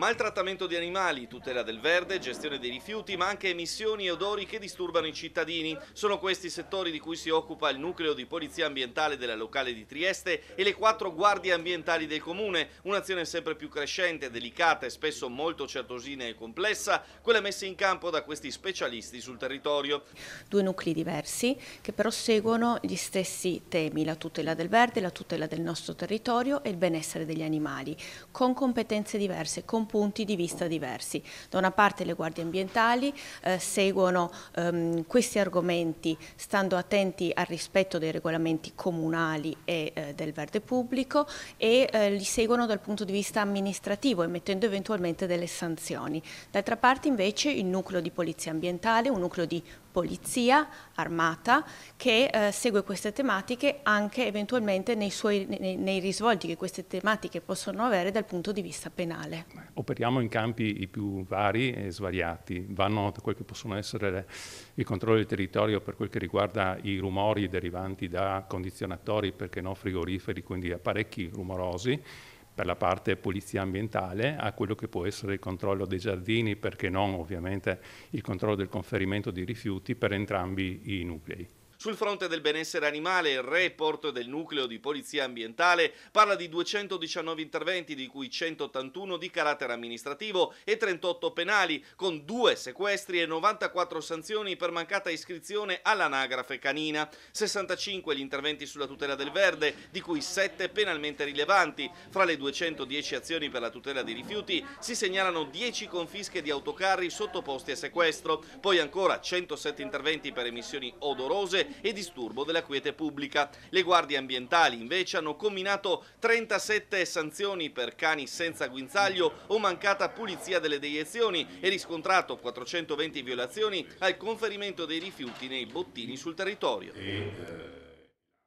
Maltrattamento di animali, tutela del verde, gestione dei rifiuti, ma anche emissioni e odori che disturbano i cittadini. Sono questi i settori di cui si occupa il nucleo di polizia ambientale della locale di Trieste e le quattro guardie ambientali del comune, un'azione sempre più crescente, delicata e spesso molto certosina e complessa, quella messa in campo da questi specialisti sul territorio. Due nuclei diversi che però seguono gli stessi temi, la tutela del verde, la tutela del nostro territorio e il benessere degli animali, con competenze diverse, con punti di vista diversi. Da una parte le guardie ambientali eh, seguono ehm, questi argomenti stando attenti al rispetto dei regolamenti comunali e eh, del verde pubblico e eh, li seguono dal punto di vista amministrativo emettendo eventualmente delle sanzioni. D'altra parte invece il nucleo di polizia ambientale, un nucleo di polizia armata che eh, segue queste tematiche anche eventualmente nei, suoi, nei, nei, risvolti che queste tematiche possono avere dal punto di vista penale. Operiamo in campi i più vari e svariati, vanno da quel che possono essere il controllo del territorio per quel che riguarda i rumori derivanti da condizionatori perché no frigoriferi, quindi apparecchi rumorosi, per la parte polizia ambientale, a quello che può essere il controllo dei giardini, perché non ovviamente il controllo del conferimento di rifiuti per entrambi i nuclei. Sul fronte del benessere animale, il report del nucleo di polizia ambientale parla di 219 interventi, di cui 181 di carattere amministrativo e 38 penali, con due sequestri e 94 sanzioni per mancata iscrizione all'anagrafe canina. 65 gli interventi sulla tutela del verde, di cui 7 penalmente rilevanti. Fra le 210 azioni per la tutela dei rifiuti si segnalano 10 confische di autocarri sottoposti a sequestro, poi ancora 107 interventi per emissioni odorose e disturbo della quiete pubblica. Le guardie ambientali invece hanno combinato 37 sanzioni per cani senza guinzaglio o mancata pulizia delle deiezioni e riscontrato 420 violazioni al conferimento dei rifiuti nei bottini sul territorio. E, eh...